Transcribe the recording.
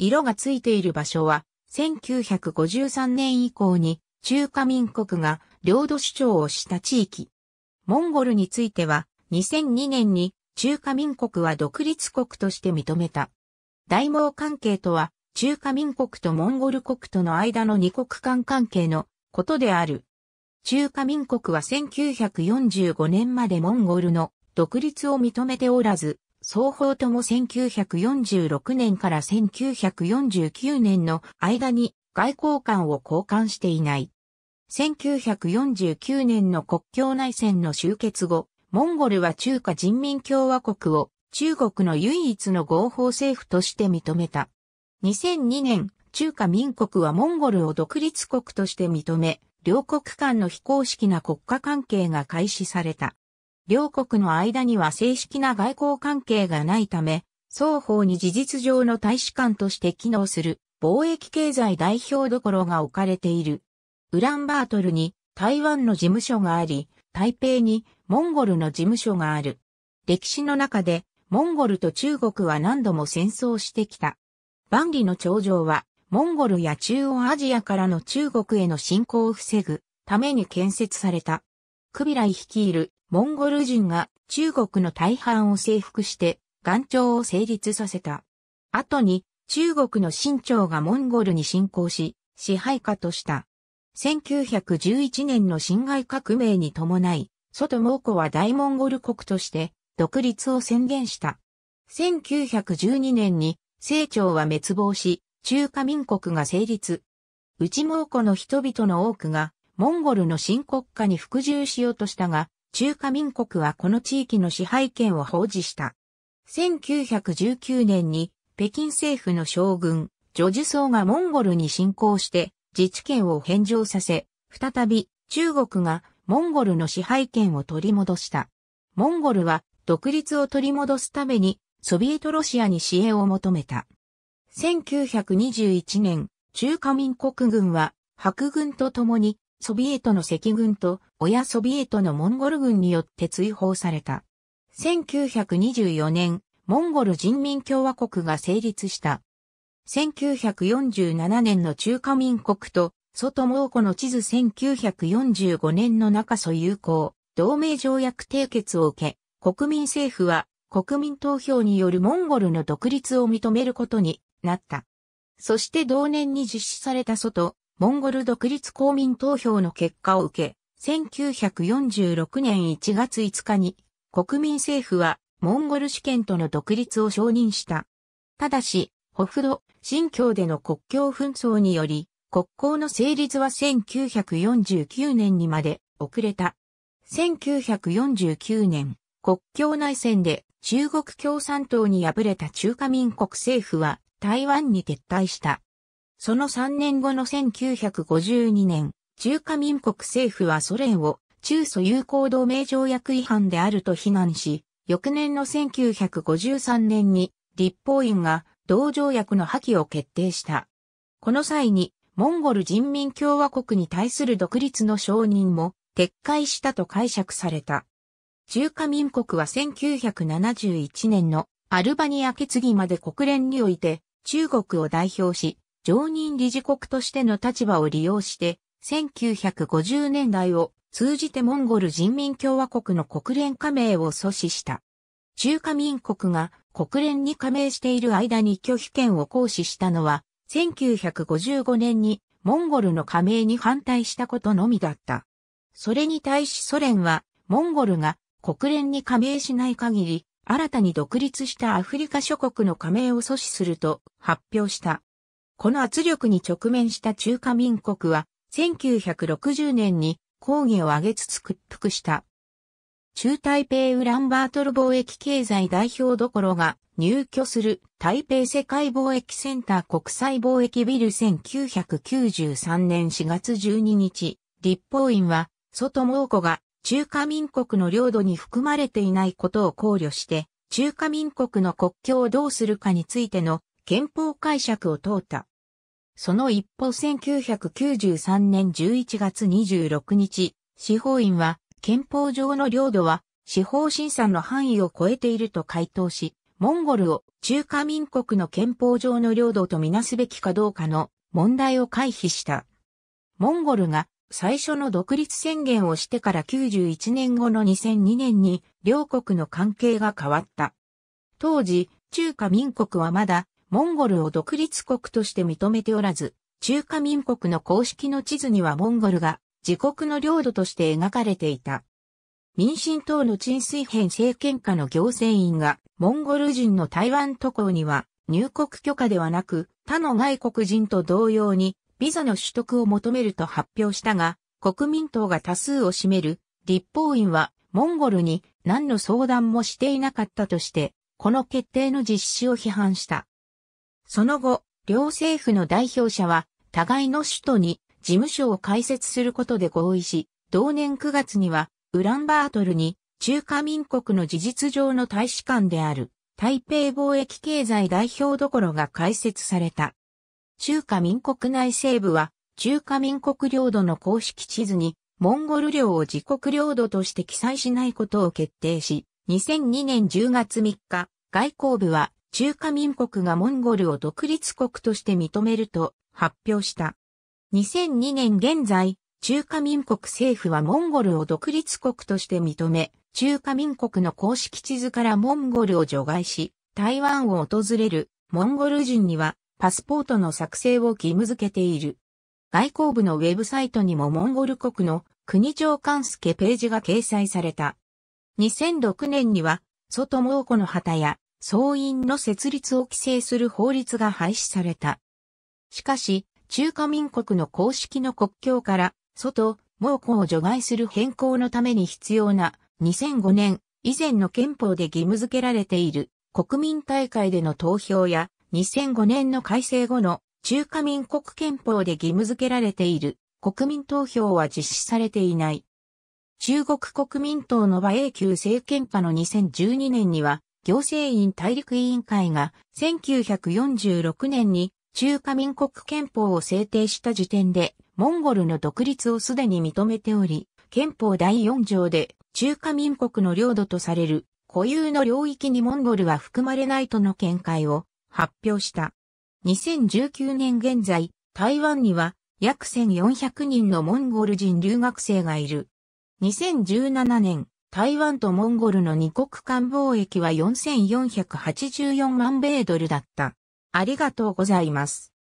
色がついている場所は、1953年以降に中華民国が領土主張をした地域。モンゴルについては、2002年に中華民国は独立国として認めた。大毛関係とは、中華民国とモンゴル国との間の二国間関係のことである。中華民国は1945年までモンゴルの独立を認めておらず、双方とも1946年から1949年の間に外交官を交換していない。1949年の国境内戦の終結後、モンゴルは中華人民共和国を中国の唯一の合法政府として認めた。2002年、中華民国はモンゴルを独立国として認め、両国間の非公式な国家関係が開始された。両国の間には正式な外交関係がないため、双方に事実上の大使館として機能する貿易経済代表どころが置かれている。ウランバートルに台湾の事務所があり、台北にモンゴルの事務所がある。歴史の中でモンゴルと中国は何度も戦争してきた。万里の長城はモンゴルや中央アジアからの中国への侵攻を防ぐために建設された。クビライ率いるモンゴル人が中国の大半を征服して元朝を成立させた。後に中国の清朝がモンゴルに侵攻し支配下とした。1911年の辛亥革命に伴い、外蒙古は大モンゴル国として独立を宣言した。1912年に清朝は滅亡し、中華民国が成立。内蒙古の人々の多くがモンゴルの新国家に服従しようとしたが、中華民国はこの地域の支配権を保持した。1919年に北京政府の将軍、ジョジュソがモンゴルに侵攻して自治権を返上させ、再び中国がモンゴルの支配権を取り戻した。モンゴルは独立を取り戻すためにソビエトロシアに支援を求めた。1921年、中華民国軍は白軍と共にソビエトの赤軍と親ソビエトのモンゴル軍によって追放された。1924年、モンゴル人民共和国が成立した。1947年の中華民国と、外蒙古の地図1945年の中蘇友好、同盟条約締結を受け、国民政府は国民投票によるモンゴルの独立を認めることになった。そして同年に実施された外、モンゴル独立公民投票の結果を受け、1946年1月5日に国民政府はモンゴル主権との独立を承認した。ただし、ホフド、新疆での国境紛争により、国交の成立は1949年にまで遅れた。1949年、国境内戦で中国共産党に敗れた中華民国政府は台湾に撤退した。その3年後の1952年、中華民国政府はソ連を中ソ友好同盟条約違反であると非難し、翌年の1953年に立法院が同条約の破棄を決定した。この際に、モンゴル人民共和国に対する独立の承認も撤回したと解釈された。中華民国は1971年のアルバニア決議まで国連において中国を代表し、常任理事国としての立場を利用して、1950年代を通じてモンゴル人民共和国の国連加盟を阻止した。中華民国が国連に加盟している間に拒否権を行使したのは、1955年にモンゴルの加盟に反対したことのみだった。それに対しソ連は、モンゴルが国連に加盟しない限り、新たに独立したアフリカ諸国の加盟を阻止すると発表した。この圧力に直面した中華民国は、1960年に抗議を上げつつ屈服した。中台北ウランバートル貿易経済代表どころが入居する台北世界貿易センター国際貿易ビル1993年4月12日、立法院は、外蒙古が中華民国の領土に含まれていないことを考慮して、中華民国の国境をどうするかについての憲法解釈を問うた。その一方1993年11月26日、司法院は憲法上の領土は司法審査の範囲を超えていると回答し、モンゴルを中華民国の憲法上の領土とみなすべきかどうかの問題を回避した。モンゴルが最初の独立宣言をしてから91年後の2002年に両国の関係が変わった。当時、中華民国はまだモンゴルを独立国として認めておらず、中華民国の公式の地図にはモンゴルが自国の領土として描かれていた。民進党の陳水編政権下の行政院が、モンゴル人の台湾渡航には入国許可ではなく、他の外国人と同様にビザの取得を求めると発表したが、国民党が多数を占める立法院はモンゴルに何の相談もしていなかったとして、この決定の実施を批判した。その後、両政府の代表者は、互いの首都に事務所を開設することで合意し、同年9月には、ウランバートルに中華民国の事実上の大使館である台北貿易経済代表どころが開設された。中華民国内西部は中華民国領土の公式地図にモンゴル領を自国領土として記載しないことを決定し、2002年10月3日、外交部は中華民国がモンゴルを独立国として認めると発表した。2002年現在、中華民国政府はモンゴルを独立国として認め、中華民国の公式地図からモンゴルを除外し、台湾を訪れるモンゴル人にはパスポートの作成を義務付けている。外交部のウェブサイトにもモンゴル国の国長官助ページが掲載された。2006年には、外蒙古の旗や総員の設立を規制する法律が廃止された。しかし、中華民国の公式の国境から、外、蒙古を除外する変更のために必要な2005年以前の憲法で義務付けられている国民大会での投票や2005年の改正後の中華民国憲法で義務付けられている国民投票は実施されていない。中国国民党の馬英九政権下の2012年には行政院大陸委員会が1946年に中華民国憲法を制定した時点で、モンゴルの独立をすでに認めており、憲法第4条で中華民国の領土とされる固有の領域にモンゴルは含まれないとの見解を発表した。2019年現在、台湾には約1400人のモンゴル人留学生がいる。2017年、台湾とモンゴルの二国間貿易は4484万米ドルだった。ありがとうございます。